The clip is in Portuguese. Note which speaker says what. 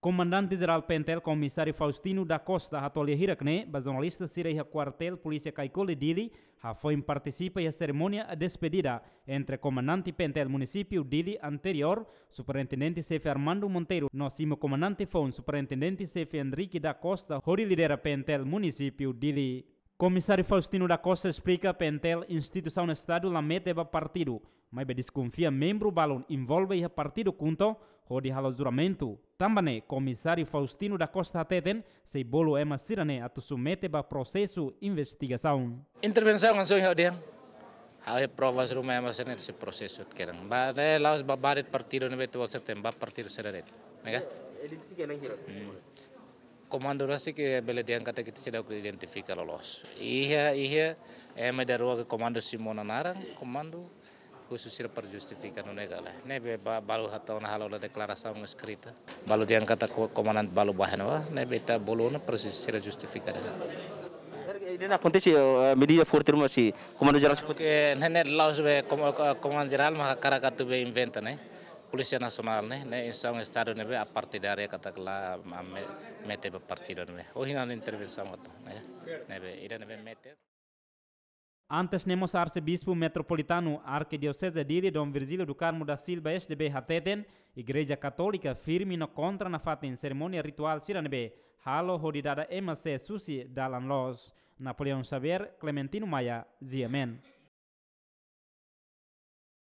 Speaker 1: Comandante-Geral Pentel, Comissário Faustino da Costa Hatolha Hirakne, ba jornalista Sireia Quartel, Polícia Caicole Dili, ha foi participa a cerimônia a é despedida entre Comandante Pentel Município Dili anterior, Superintendente Cefe Armando Monteiro, Nocimo Comandante Fon, Superintendente Cefe Henrique da Costa, Hori Lidera Pentel Município Dili. Comissário Faustino da Costa explica pentel instituição no Estado la meteva partido, mas desconfia membro balão envolve a partido junto rodi halo juramento. Tambane comissário Faustino da Costa teten se bolo ema sirane atu para processo investigação.
Speaker 2: Intervenção não langsung ya dia. Hal provas rumah ema sene se processo kerang. Ba de laos babarit partido ne betu sertem ba partido seraret. Nega?
Speaker 1: Identifica nang hiro. Mm.
Speaker 2: Komando ke bela dia kata kita ku identifika lolos. Iya, iya. Eh, me darua ke komando Simona Narang, komando khusus sir para justificar no negala. Nebe balu hatau na halola declaração escrita. Balu dia kata komandan balu ne be ta bolona precis sira justificar.
Speaker 1: Ini acontece eh, medida forte mas comando geral. Ya Porque nene
Speaker 2: laus be comando jalan mas cara que be inventa, eh. Polícia Nacional, né? né? Isso é um Estado né? a partidária, katakanlah mete para partido, né? Ou ainda intervenção, né? ¿Eh? Né? Ira né? Mete.
Speaker 1: Antes nemos arcebispo metropolitano arquidiocese diri Dom Virgílio do Carmo da Silva SDB Hateten, Igreja Católica firme no contra na fatin cerimônia ritual siranebe, halo hodidada MC Susi Dalan Los, Napoleão Xavier, Clementino Maia, Ziamen.